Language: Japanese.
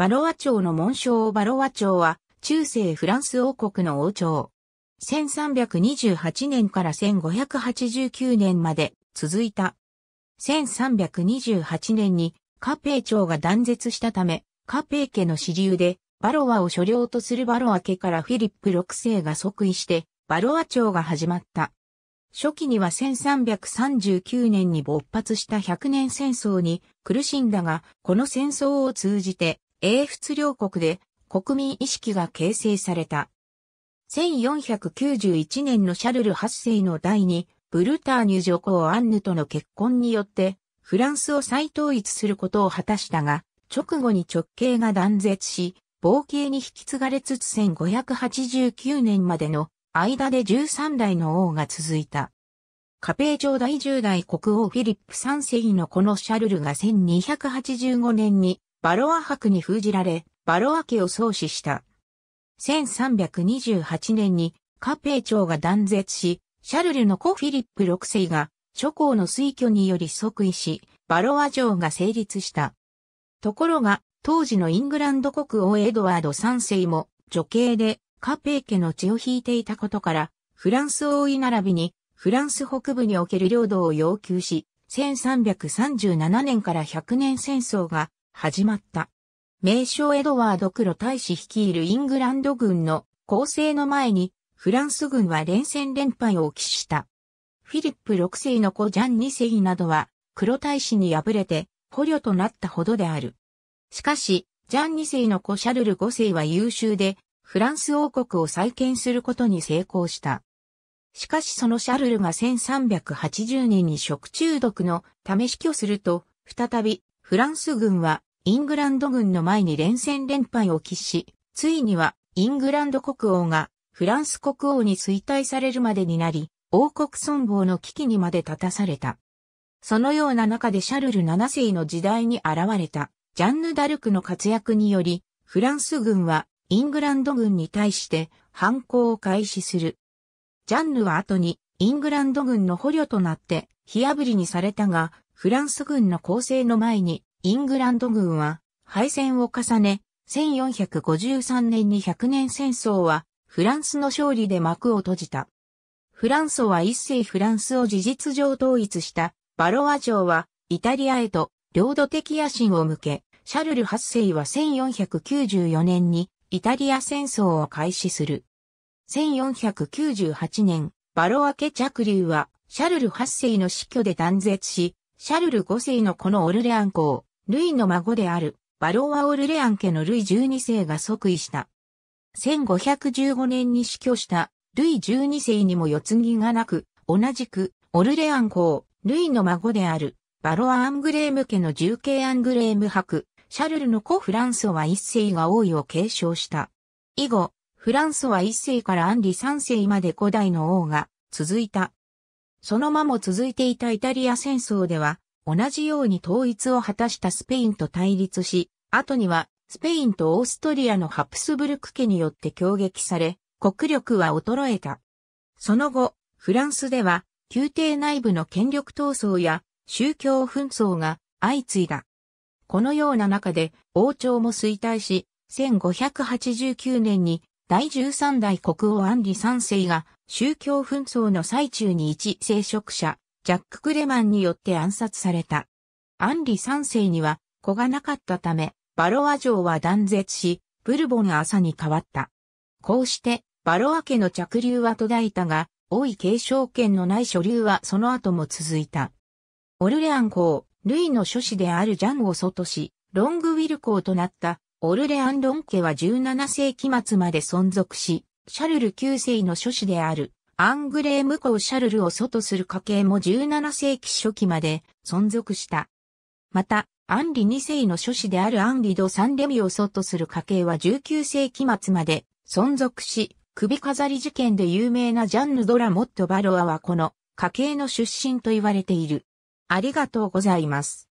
バロア朝の紋章バロア朝は、中世フランス王国の王朝。1328年から1589年まで続いた。1328年にカペー朝が断絶したため、カペー家の支流でバロアを所領とするバロア家からフィリップ6世が即位して、バロア朝が始まった。初期には1339年に勃発した100年戦争に苦しんだが、この戦争を通じて英仏両国で国民意識が形成された。1491年のシャルル8世の第2、ブルターニュ女皇アンヌとの結婚によって、フランスを再統一することを果たしたが、直後に直系が断絶し、冒険に引き継がれつつ1589年までの間で13代の王が続いた。カペー城第10代国王フィリップ3世のこのシャルルが1285年にバロア博に封じられ、バロア家を創始した。1328年に、カペー朝が断絶し、シャルルの子フィリップ6世が、諸侯の推挙により即位し、バロア城が成立した。ところが、当時のイングランド国王エドワード3世も、女系で、カペー家の血を引いていたことから、フランス王位並びに、フランス北部における領土を要求し、1337年から100年戦争が始まった。名称エドワード・クロ大使率いるイングランド軍の攻勢の前に、フランス軍は連戦連敗を死した。フィリップ6世の子ジャン2世などは、黒大使に敗れて、捕虜となったほどである。しかし、ジャン2世の子シャルル5世は優秀で、フランス王国を再建することに成功した。しかしそのシャルルが1380年に食中毒のため死去すると、再びフランス軍はイングランド軍の前に連戦連敗を喫し、ついにはイングランド国王がフランス国王に衰退されるまでになり、王国存亡の危機にまで立たされた。そのような中でシャルル7世の時代に現れたジャンヌ・ダルクの活躍により、フランス軍はイングランド軍に対して反抗を開始する。ジャンヌは後にイングランド軍の捕虜となって火炙りにされたが、フランス軍の攻勢の前に、イングランド軍は敗戦を重ね、1453年に100年戦争はフランスの勝利で幕を閉じた。フランソは一世フランスを事実上統一したバロア城はイタリアへと領土的野心を向け、シャルル8世は1494年にイタリア戦争を開始する。1498年、バロア家着流はシャルル8世の死去で断絶し、シャルル5世のこのオルレアン公、ルイの孫である、バロア・オルレアン家のルイ12世が即位した。1515年に死去したルイ12世にも四継ぎがなく、同じくオルレアン公、ルイの孫であるバロア・アングレーム家の重慶アングレーム博、シャルルの子フランソワ一世が王位を継承した。以後、フランソワ一世からアンリ三世まで古代の王が続いた。その間も続いていたイタリア戦争では、同じように統一を果たしたスペインと対立し、後にはスペインとオーストリアのハプスブルク家によって攻撃され、国力は衰えた。その後、フランスでは、宮廷内部の権力闘争や宗教紛争が相次いだ。このような中で王朝も衰退し、1589年に第13代国王アンリ3世が宗教紛争の最中に一聖職者、ジャック・クレマンによって暗殺された。アンリ3世には子がなかったため、バロア城は断絶し、ブルボン朝に変わった。こうして、バロア家の着流は途絶えたが、王位継承権のない所流はその後も続いた。オルレアン公、ルイの諸子であるジャンを外し、ロングウィル公となったオルレアンロン家は17世紀末まで存続し、シャルル9世の諸子であるアングレーム公シャルルを祖とする家系も17世紀初期まで存続した。また、アンリ2世の諸子であるアンリド・サンレミを祖とする家系は19世紀末まで存続し、首飾り事件で有名なジャンヌ・ドラモット・バロアはこの家系の出身と言われている。ありがとうございます。